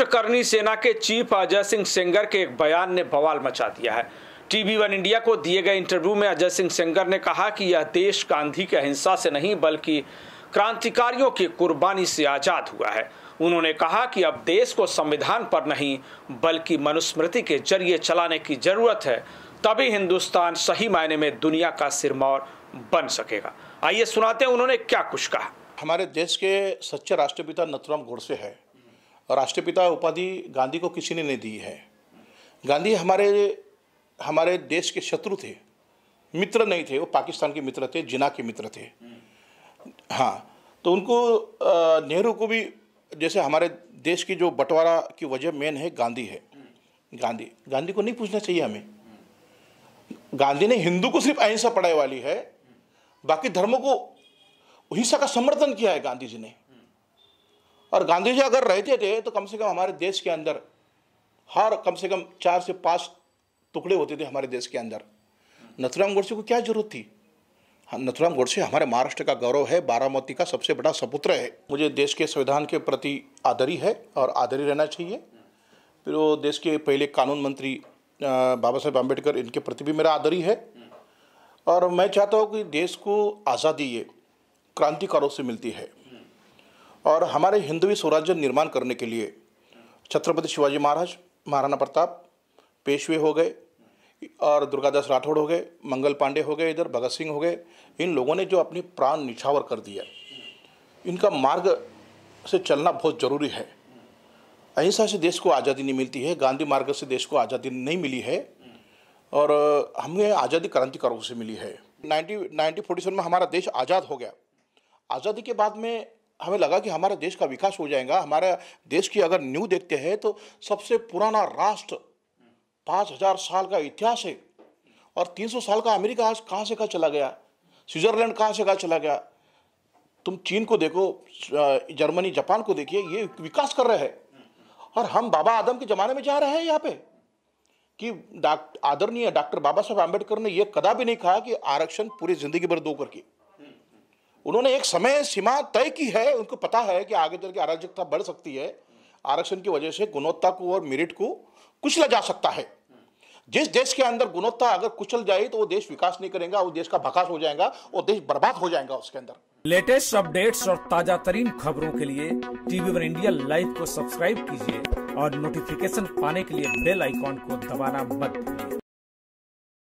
महाराष्ट्र करनी सेना के चीफ अजय सिंह सेंगर के एक बयान ने बवाल मचा दिया है टीवी वन इंडिया को दिए गए इंटरव्यू में अजय सिंह सेंगर ने कहा कि यह देश गांधी के अहिंसा से नहीं बल्कि क्रांतिकारियों की कुर्बानी से आजाद हुआ है उन्होंने कहा कि अब देश को संविधान पर नहीं बल्कि मनुस्मृति के जरिए चलाने की जरूरत है तभी हिंदुस्तान सही मायने में दुनिया का सिरमौर बन सकेगा आइए सुनाते हैं उन्होंने क्या कुछ कहा हमारे देश के सच्चे राष्ट्रपिता नथुराम गोडसे है राष्ट्रपिता उपाधि गांधी को किसी ने नहीं दी है गांधी हमारे हमारे देश के शत्रु थे मित्र नहीं थे वो पाकिस्तान के मित्र थे जिना के मित्र थे हाँ तो उनको नेहरू को भी जैसे हमारे देश की जो बंटवारा की वजह मेन है गांधी है गांधी गांधी को नहीं पूछना चाहिए हमें गांधी ने हिंदू को सिर्फ अहिंसा पढ़ाई वाली है बाकी धर्मों को हिंसा का समर्थन किया है गांधी जी ने और गांधी जी अगर रहते थे तो कम से कम हमारे देश के अंदर हर कम से कम चार से पाँच टुकड़े होते थे हमारे देश के अंदर नथुराम गोडसे को क्या जरूरत थी हाँ, नथुराम गोडसे हमारे महाराष्ट्र का गौरव है बारामती का सबसे बड़ा सपुत्र है मुझे देश के संविधान के प्रति आदरी है और आदरी रहना चाहिए फिर वो देश के पहले कानून मंत्री बाबा साहेब अम्बेडकर इनके प्रति भी मेरा आदरी है और मैं चाहता हूँ कि देश को आज़ादी ये क्रांतिकारों से मिलती है और हमारे हिंदवी स्वराज्य निर्माण करने के लिए छत्रपति शिवाजी महाराज महाराणा प्रताप पेशवे हो गए और दुर्गादास राठौड़ हो गए मंगल पांडे हो गए इधर भगत सिंह हो गए इन लोगों ने जो अपनी प्राण निछावर कर दिया इनका मार्ग से चलना बहुत ज़रूरी है अहिंसा से देश को आज़ादी नहीं मिलती है गांधी मार्ग से देश को आज़ादी नहीं मिली है और हमें आज़ादी क्रांतिकारों से मिली है नाइनटीन नाइनटीन में हमारा देश आज़ाद हो गया आज़ादी के बाद में हमें लगा कि हमारे देश का विकास हो जाएगा हमारे देश की अगर न्यू देखते हैं तो सबसे पुराना राष्ट्र पाँच हजार साल का इतिहास है और तीन सौ साल का अमेरिका आज कहाँ से कहाँ चला गया स्विट्ज़रलैंड कहाँ से कहाँ चला गया तुम चीन को देखो जर्मनी जापान को देखिए ये विकास कर रहे हैं और हम बाबा आदम के ज़माने में जा रहे हैं यहाँ पे कि डॉक्टर आदरणीय डॉक्टर बाबा साहब आम्बेडकर ने यह कदा भी नहीं कहा कि आरक्षण पूरी ज़िंदगी भर दो करके उन्होंने एक समय सीमा तय की है उनको पता है कि आगे चल के अराजकता बढ़ सकती है आरक्षण की वजह से गुणवत्ता को और मेरिट को कुचला जा सकता है जिस देश के अंदर गुणवत्ता अगर कुचल जाए तो वो देश विकास नहीं करेगा वो देश का भकास हो जाएगा वो देश बर्बाद हो जाएगा उसके अंदर लेटेस्ट अपडेट्स और ताजा तरीन खबरों के लिए टीवी वन इंडिया लाइव को सब्सक्राइब कीजिए और नोटिफिकेशन पाने के लिए बेल आइकॉन को दबाना मत